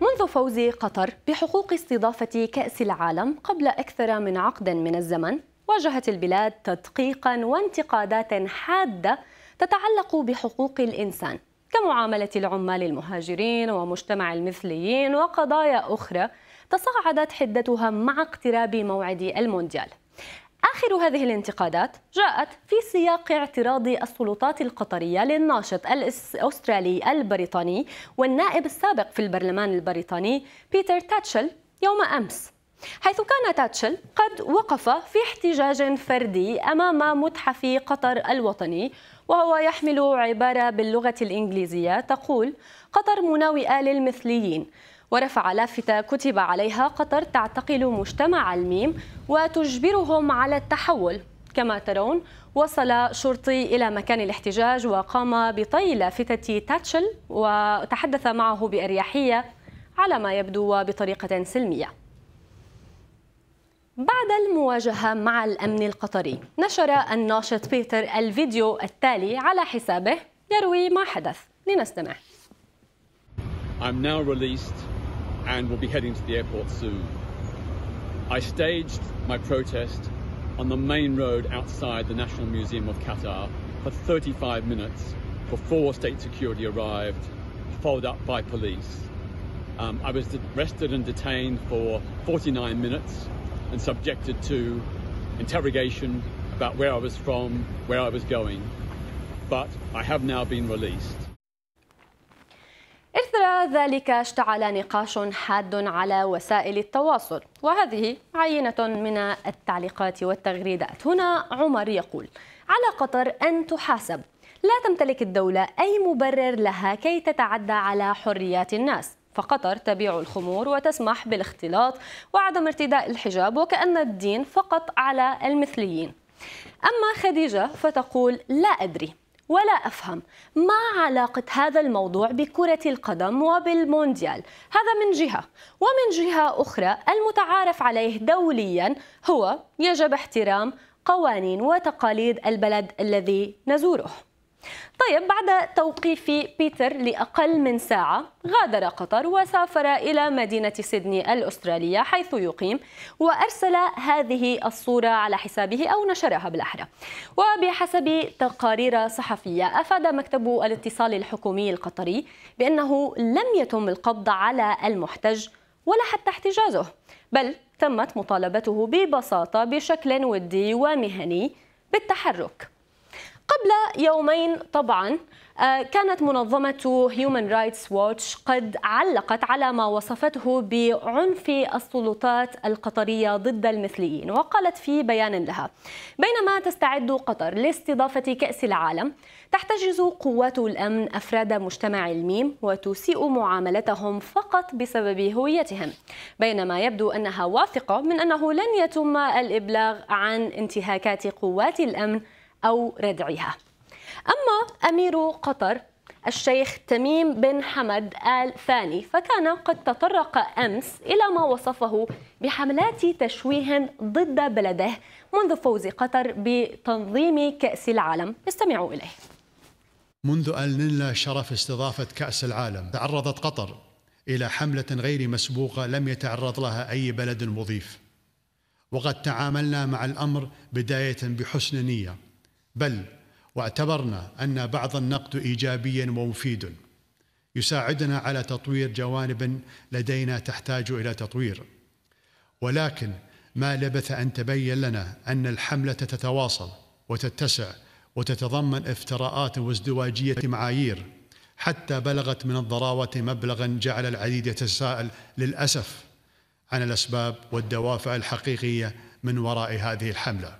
منذ فوز قطر بحقوق استضافة كأس العالم قبل أكثر من عقد من الزمن واجهت البلاد تدقيقا وانتقادات حادة تتعلق بحقوق الإنسان كمعاملة العمال المهاجرين ومجتمع المثليين وقضايا أخرى تصاعدت حدتها مع اقتراب موعد المونديال آخر هذه الانتقادات جاءت في سياق اعتراض السلطات القطرية للناشط الأسترالي البريطاني والنائب السابق في البرلمان البريطاني بيتر تاتشل يوم أمس حيث كان تاتشل قد وقف في احتجاج فردي أمام متحف قطر الوطني وهو يحمل عبارة باللغة الإنجليزية تقول قطر مناوئة للمثليين ورفع لافتة كتب عليها قطر تعتقل مجتمع الميم وتجبرهم على التحول كما ترون وصل شرطي إلى مكان الاحتجاج وقام بطي لافتة تاتشل وتحدث معه بأريحية على ما يبدو وبطريقة سلمية بعد المواجهة مع الأمن القطري نشر الناشط بيتر الفيديو التالي على حسابه يروي ما حدث لنستمع I'm now released and will be heading to the airport soon. I staged my protest on the main road outside the National Museum of Qatar for 35 minutes before state security arrived, followed up by police. Um, I was arrested and detained for 49 minutes and subjected to interrogation about where I was from, where I was going, but I have now been released. ذلك اشتعل نقاش حاد على وسائل التواصل وهذه عينة من التعليقات والتغريدات هنا عمر يقول على قطر أن تحاسب لا تمتلك الدولة أي مبرر لها كي تتعدى على حريات الناس فقطر تبيع الخمور وتسمح بالاختلاط وعدم ارتداء الحجاب وكأن الدين فقط على المثليين أما خديجة فتقول لا أدري ولا أفهم ما علاقة هذا الموضوع بكرة القدم وبالمونديال هذا من جهة ومن جهة أخرى المتعارف عليه دوليا هو يجب احترام قوانين وتقاليد البلد الذي نزوره طيب بعد توقيف بيتر لأقل من ساعة غادر قطر وسافر إلى مدينة سيدني الأسترالية حيث يقيم وأرسل هذه الصورة على حسابه أو نشرها بالأحرى وبحسب تقارير صحفية أفاد مكتب الاتصال الحكومي القطري بأنه لم يتم القبض على المحتج ولا حتى احتجازه بل تمت مطالبته ببساطة بشكل ودي ومهني بالتحرك قبل يومين طبعا آه، كانت منظمة Human رايتس ووتش قد علقت على ما وصفته بعنف السلطات القطرية ضد المثليين وقالت في بيان لها بينما تستعد قطر لاستضافة كأس العالم تحتجز قوات الأمن أفراد مجتمع الميم وتسيء معاملتهم فقط بسبب هويتهم بينما يبدو أنها واثقة من أنه لن يتم الإبلاغ عن انتهاكات قوات الأمن أو ردعها أما أمير قطر الشيخ تميم بن حمد آل ثاني فكان قد تطرق أمس إلى ما وصفه بحملات تشويه ضد بلده منذ فوز قطر بتنظيم كأس العالم استمعوا إليه منذ أن لنا شرف استضافة كأس العالم تعرضت قطر إلى حملة غير مسبوقة لم يتعرض لها أي بلد مضيف وقد تعاملنا مع الأمر بداية بحسن نية بل واعتبرنا أن بعض النقد إيجابيا ومفيد يساعدنا على تطوير جوانب لدينا تحتاج إلى تطوير ولكن ما لبث أن تبين لنا أن الحملة تتواصل وتتسع وتتضمن افتراءات وازدواجية معايير حتى بلغت من الضراوة مبلغا جعل العديد يتساءل للأسف عن الأسباب والدوافع الحقيقية من وراء هذه الحملة